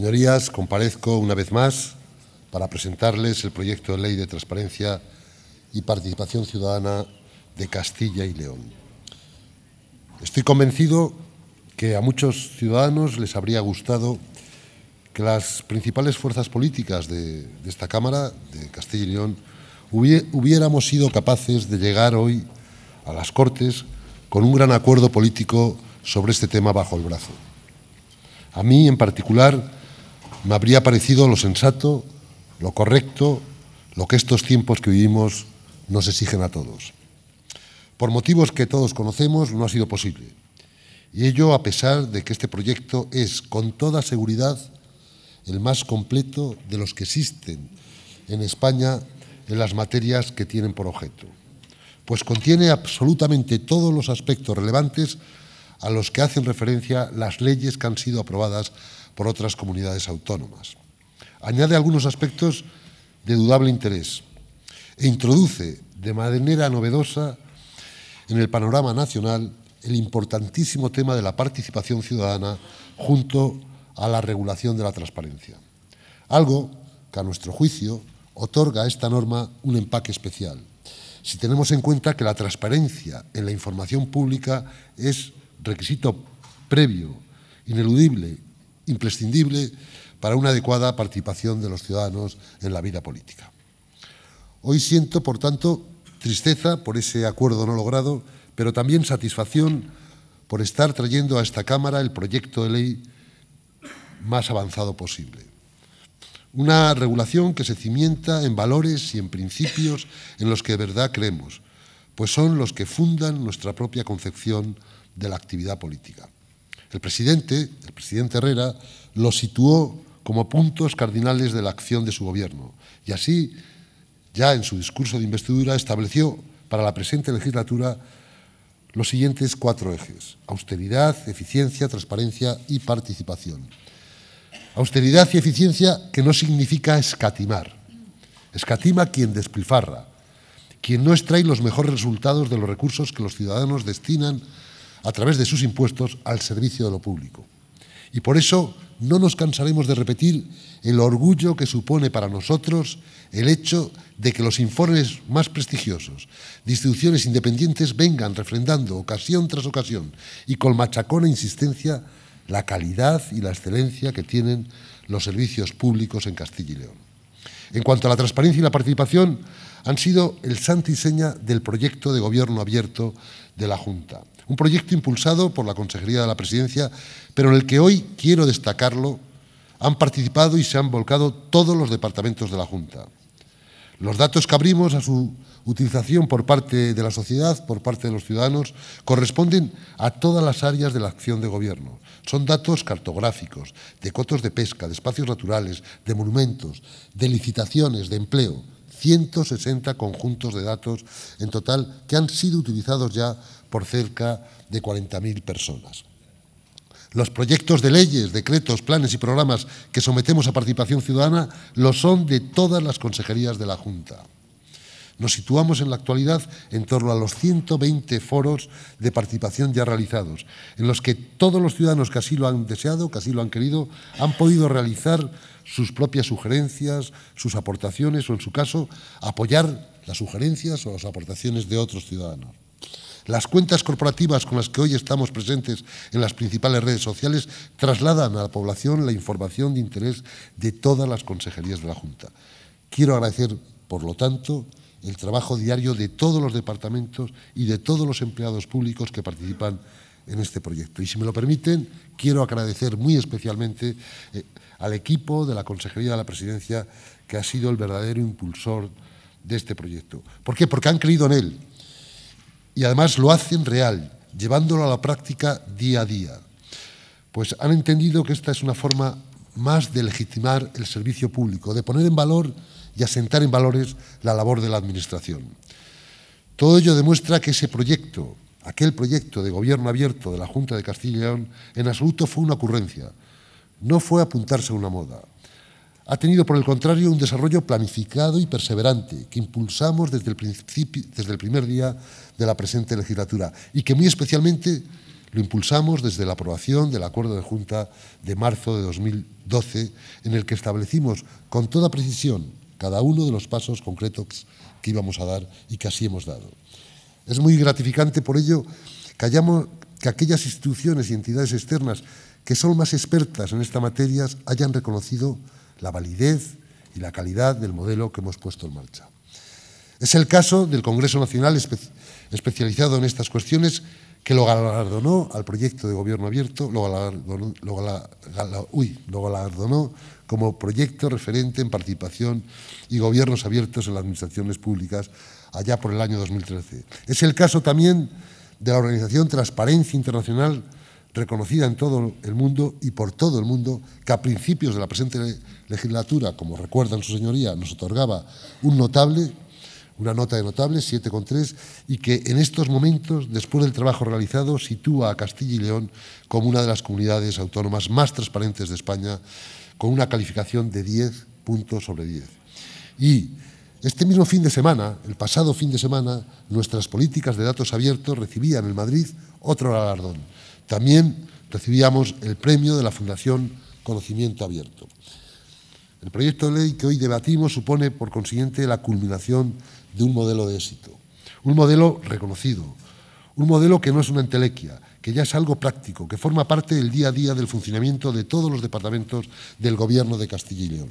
Señorías, comparezco una vez más para presentarles el proyecto de ley de transparencia y participación ciudadana de Castilla y León. Estoy convencido que a muchos ciudadanos les habría gustado que las principales fuerzas políticas de, esta Cámara, de Castilla y León, hubiéramos sido capaces de llegar hoy a las Cortes con un gran acuerdo político sobre este tema bajo el brazo. A mí, en particular, me habría parecido lo sensato, lo correcto, lo que estos tiempos que vivimos nos exigen a todos. Por motivos que todos conocemos, no ha sido posible. Y ello a pesar de que este proyecto es, con toda seguridad, el más completo de los que existen en España en las materias que tienen por objeto, pues contiene absolutamente todos los aspectos relevantes a los que hacen referencia las leyes que han sido aprobadas por otras comunidades autónomas. Añade algunos aspectos de dudable interés e introduce de manera novedosa en el panorama nacional el importantísimo tema de la participación ciudadana junto a la regulación de la transparencia. Algo que a nuestro juicio otorga a esta norma un empaque especial, si tenemos en cuenta que la transparencia en la información pública es requisito previo, ineludible imprescindible para una adecuada participación de los ciudadanos en la vida política. Hoy siento, por tanto, tristeza por ese acuerdo no logrado, pero también satisfacción por estar trayendo a esta Cámara el proyecto de ley más avanzado posible. Una regulación que se cimienta en valores y en principios en los que de verdad creemos, pues son los que fundan nuestra propia concepción de la actividad política. El presidente, el presidente Herrera, lo situó como puntos cardinales de la acción de su gobierno y así, ya en su discurso de investidura, estableció para la presente legislatura los siguientes cuatro ejes. Austeridad, eficiencia, transparencia y participación. Austeridad y eficiencia que no significa escatimar. Escatima quien despilfarra, quien no extrae los mejores resultados de los recursos que los ciudadanos destinan a través de sus impuestos al servicio de lo público. Y por eso no nos cansaremos de repetir el orgullo que supone para nosotros el hecho de que los informes más prestigiosos de instituciones independientes vengan refrendando ocasión tras ocasión y con machacona insistencia la calidad y la excelencia que tienen los servicios públicos en Castilla y León. En cuanto a la transparencia y la participación, han sido el santo y seña del proyecto de gobierno abierto de la Junta. Un proyecto impulsado por la Consejería de la Presidencia, pero en el que hoy, quiero destacarlo, han participado y se han volcado todos los departamentos de la Junta. Los datos que abrimos a su utilización por parte de la sociedad, por parte de los ciudadanos, corresponden a todas las áreas de la acción de gobierno. Son datos cartográficos, de cotos de pesca, de espacios naturales, de monumentos, de licitaciones, de empleo. 160 conjuntos de datos en total que han sido utilizados ya por cerca de 40.000 personas. Los proyectos de leyes, decretos, planes y programas que sometemos a participación ciudadana lo son de todas las consejerías de la Junta. Nos situamos en la actualidad en torno a los 120 foros de participación ya realizados, en los que todos los ciudadanos que así lo han deseado, que así lo han querido, han podido realizar sus propias sugerencias, sus aportaciones o, en su caso, apoyar las sugerencias o las aportaciones de otros ciudadanos. Las cuentas corporativas con las que hoy estamos presentes en las principales redes sociales trasladan a la población la información de interés de todas las consejerías de la Junta. Quiero agradecer, por lo tanto, el trabajo diario de todos los departamentos y de todos los empleados públicos que participan en este proyecto. Y si me lo permiten, quiero agradecer muy especialmente eh, al equipo de la Consejería de la Presidencia que ha sido el verdadero impulsor de este proyecto. ¿Por qué? Porque han creído en él, y además lo hacen real, llevándolo a la práctica día a día. Pues han entendido que esta es una forma más de legitimar el servicio público, de poner en valor y asentar en valores la labor de la Administración. Todo ello demuestra que ese proyecto, aquel proyecto de gobierno abierto de la Junta de Castilla y León, en absoluto fue una ocurrencia, no fue apuntarse a una moda, ha tenido, por el contrario, un desarrollo planificado y perseverante que impulsamos desde el, primer día de la presente legislatura y que muy especialmente lo impulsamos desde la aprobación del acuerdo de Junta de marzo de 2012, en el que establecimos con toda precisión cada uno de los pasos concretos que íbamos a dar y que así hemos dado. Es muy gratificante por ello que, que aquellas instituciones y entidades externas que son más expertas en esta materia hayan reconocido la validez y la calidad del modelo que hemos puesto en marcha. Es el caso del Congreso Nacional especializado en estas cuestiones que lo galardonó al proyecto de gobierno abierto, lo lo galardonó, como proyecto referente en participación y gobiernos abiertos en las administraciones públicas allá por el año 2013. Es el caso también de la Organización Transparencia Internacional reconocida en todo el mundo y por todo el mundo, que a principios de la presente legislatura, como recuerdan su señoría, nos otorgaba un notable, una nota de notable, 7,3, y que en estos momentos, después del trabajo realizado, sitúa a Castilla y León como una de las comunidades autónomas más transparentes de España, con una calificación de 10 puntos sobre 10. Y este mismo fin de semana, el pasado fin de semana, nuestras políticas de datos abiertos recibían en Madrid otro galardón también recibíamos el premio de la Fundación Conocimiento Abierto. El proyecto de ley que hoy debatimos supone, por consiguiente, la culminación de un modelo de éxito, un modelo reconocido, un modelo que no es una entelequia, que ya es algo práctico, que forma parte del día a día del funcionamiento de todos los departamentos del Gobierno de Castilla y León.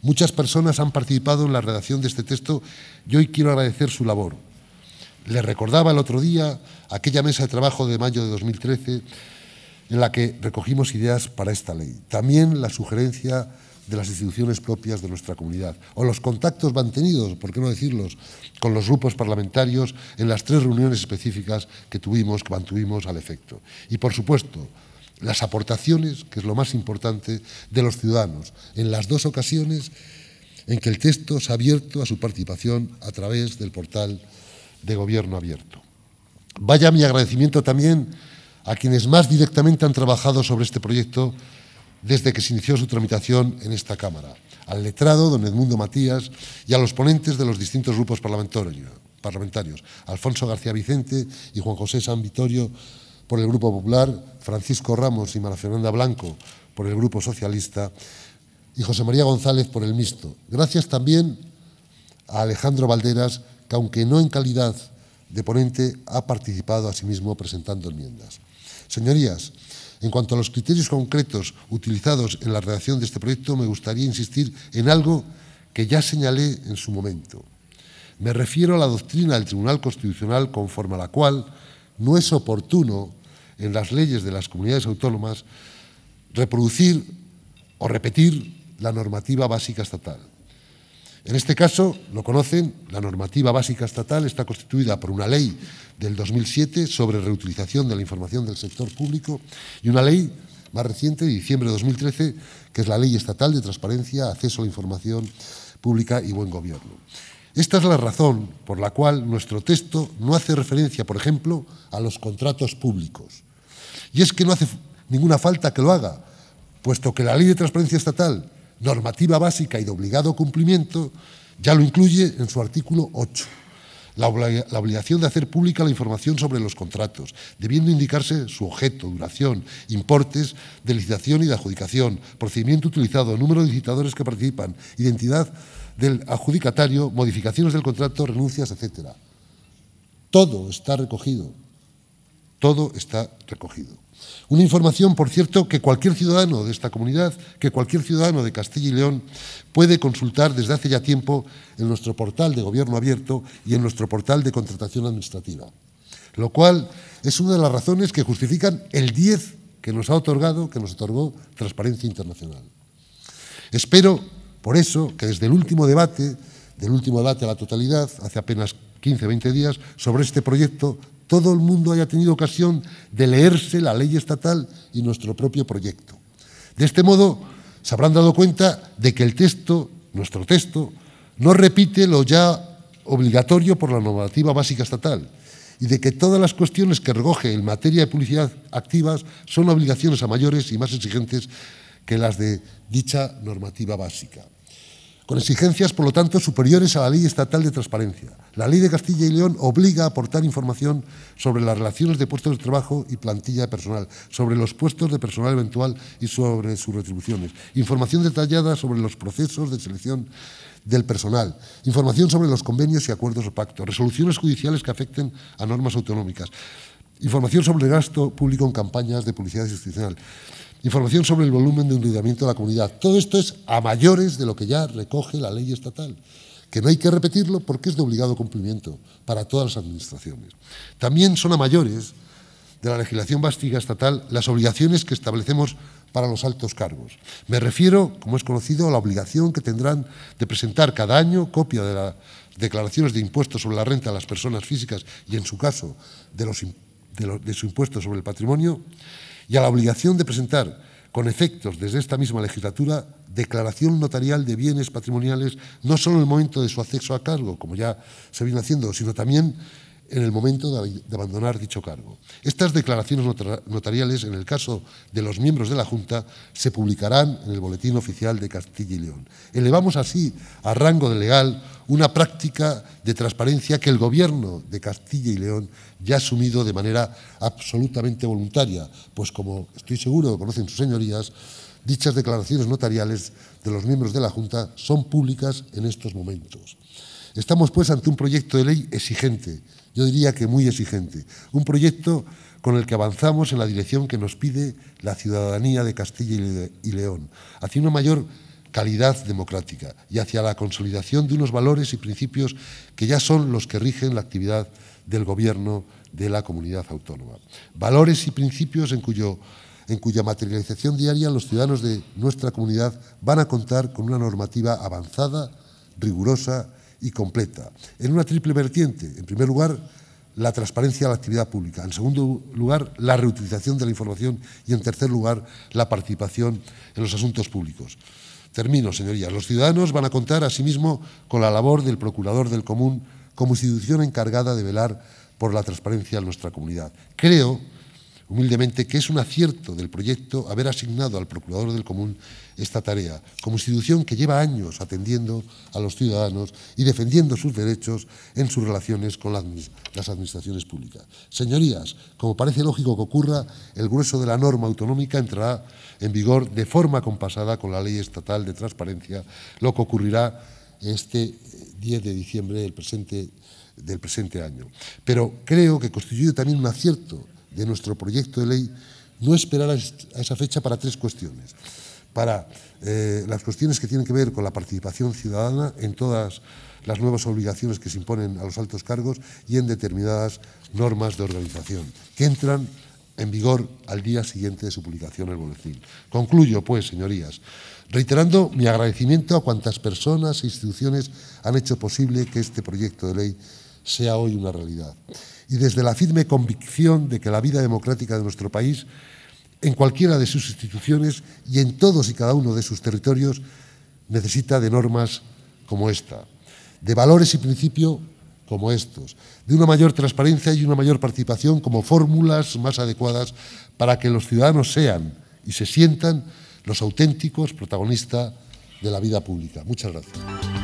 Muchas personas han participado en la redacción de este texto y hoy quiero agradecer su labor, le recordaba el otro día aquella mesa de trabajo de mayo de 2013 en la que recogimos ideas para esta ley. También la sugerencia de las instituciones propias de nuestra comunidad o los contactos mantenidos, por qué no decirlos, con los grupos parlamentarios en las tres reuniones específicas que tuvimos, que mantuvimos al efecto. Y por supuesto, las aportaciones, que es lo más importante, de los ciudadanos, en las dos ocasiones en que el texto se ha abierto a su participación a través del portal de gobierno abierto. Vaya mi agradecimiento también a quienes más directamente han trabajado sobre este proyecto desde que se inició su tramitación en esta Cámara, al letrado, don Edmundo Matías, y a los ponentes de los distintos grupos parlamentarios, Alfonso García Vicente y Juan José San Vitorio por el Grupo Popular, Francisco Ramos y Mara Fernanda Blanco por el Grupo Socialista y José María González por el Mixto. Gracias también a Alejandro Valderas, que aunque no en calidad de ponente, ha participado asimismo presentando enmiendas. Señorías, en cuanto a los criterios concretos utilizados en la redacción de este proyecto, me gustaría insistir en algo que ya señalé en su momento. Me refiero a la doctrina del Tribunal Constitucional conforme a la cual no es oportuno en las leyes de las comunidades autónomas reproducir o repetir la normativa básica estatal. En este caso, lo conocen, la normativa básica estatal está constituida por una ley del 2007 sobre reutilización de la información del sector público y una ley más reciente, de diciembre de 2013, que es la Ley Estatal de Transparencia, Acceso a la Información Pública y Buen Gobierno. Esta es la razón por la cual nuestro texto no hace referencia, por ejemplo, a los contratos públicos. Y es que no hace ninguna falta que lo haga, puesto que la Ley de Transparencia Estatal normativa básica y de obligado cumplimiento, ya lo incluye en su artículo 8. La, obligación de hacer pública la información sobre los contratos, debiendo indicarse su objeto, duración, importes de licitación y de adjudicación, procedimiento utilizado, número de licitadores que participan, identidad del adjudicatario, modificaciones del contrato, renuncias, etc. Todo está recogido todo está recogido. Una información, por cierto, que cualquier ciudadano de esta comunidad, que cualquier ciudadano de Castilla y León puede consultar desde hace ya tiempo en nuestro portal de Gobierno Abierto y en nuestro portal de contratación administrativa. Lo cual es una de las razones que justifican el 10 que nos ha otorgado, que nos otorgó Transparencia Internacional. Espero, por eso, que desde el último debate, del último debate a la totalidad, hace apenas 15, 20 días, sobre este proyecto todo el mundo haya tenido ocasión de leerse la ley estatal y nuestro propio proyecto. De este modo, se habrán dado cuenta de que el texto, nuestro texto, no repite lo ya obligatorio por la normativa básica estatal y de que todas las cuestiones que recoge en materia de publicidad activas son obligaciones a mayores y más exigentes que las de dicha normativa básica con exigencias, por lo tanto, superiores a la ley estatal de transparencia. La ley de Castilla y León obliga a aportar información sobre las relaciones de puestos de trabajo y plantilla de personal, sobre los puestos de personal eventual y sobre sus retribuciones, información detallada sobre los procesos de selección del personal, información sobre los convenios y acuerdos o pactos, resoluciones judiciales que afecten a normas autonómicas. Información sobre el gasto público en campañas de publicidad institucional. Información sobre el volumen de endeudamiento de la comunidad. Todo esto es a mayores de lo que ya recoge la ley estatal, que no hay que repetirlo porque es de obligado cumplimiento para todas las administraciones. También son a mayores de la legislación básica estatal las obligaciones que establecemos para los altos cargos. Me refiero, como es conocido, a la obligación que tendrán de presentar cada año copia de las declaraciones de impuestos sobre la renta a las personas físicas y, en su caso, de los impuestos de, su impuesto sobre el patrimonio y a la obligación de presentar, con efectos desde esta misma legislatura, declaración notarial de bienes patrimoniales, no solo en el momento de su acceso a cargo, como ya se viene haciendo, sino también en el momento de, abandonar dicho cargo. Estas declaraciones notariales, en el caso de los miembros de la Junta, se publicarán en el Boletín Oficial de Castilla y León. Elevamos así a rango de legal una práctica de transparencia que el Gobierno de Castilla y León ya ha asumido de manera absolutamente voluntaria, pues como estoy seguro conocen sus señorías, dichas declaraciones notariales de los miembros de la Junta son públicas en estos momentos. Estamos pues ante un proyecto de ley exigente, yo diría que muy exigente, un proyecto con el que avanzamos en la dirección que nos pide la ciudadanía de Castilla y León, hacia una mayor calidad democrática y hacia la consolidación de unos valores y principios que ya son los que rigen la actividad del Gobierno de la comunidad autónoma. Valores y principios en, cuya materialización diaria los ciudadanos de nuestra comunidad van a contar con una normativa avanzada, rigurosa y completa, en una triple vertiente. En primer lugar, la transparencia de la actividad pública. En segundo lugar, la reutilización de la información. Y en tercer lugar, la participación en los asuntos públicos. Termino, señorías. Los ciudadanos van a contar asimismo con la labor del Procurador del Común como institución encargada de velar por la transparencia en nuestra comunidad. Creo humildemente que es un acierto del proyecto haber asignado al Procurador del Común esta tarea, como institución que lleva años atendiendo a los ciudadanos y defendiendo sus derechos en sus relaciones con las administraciones públicas. Señorías, como parece lógico que ocurra, el grueso de la norma autonómica entrará en vigor de forma compasada con la Ley Estatal de Transparencia, lo que ocurrirá este 10 eh, de diciembre del presente, del presente año. Pero creo que constituye también un acierto de nuestro proyecto de ley no esperar a esa fecha para tres cuestiones. Para eh, las cuestiones que tienen que ver con la participación ciudadana en todas las nuevas obligaciones que se imponen a los altos cargos y en determinadas normas de organización, que entran en vigor al día siguiente de su publicación en el boletín. Concluyo, pues, señorías, reiterando mi agradecimiento a cuantas personas e instituciones han hecho posible que este proyecto de ley sea hoy una realidad. Y desde la firme convicción de que la vida democrática de nuestro país, en cualquiera de sus instituciones y en todos y cada uno de sus territorios, necesita de normas como esta, de valores y principios como estos, de una mayor transparencia y una mayor participación como fórmulas más adecuadas para que los ciudadanos sean y se sientan los auténticos protagonistas de la vida pública. Muchas gracias.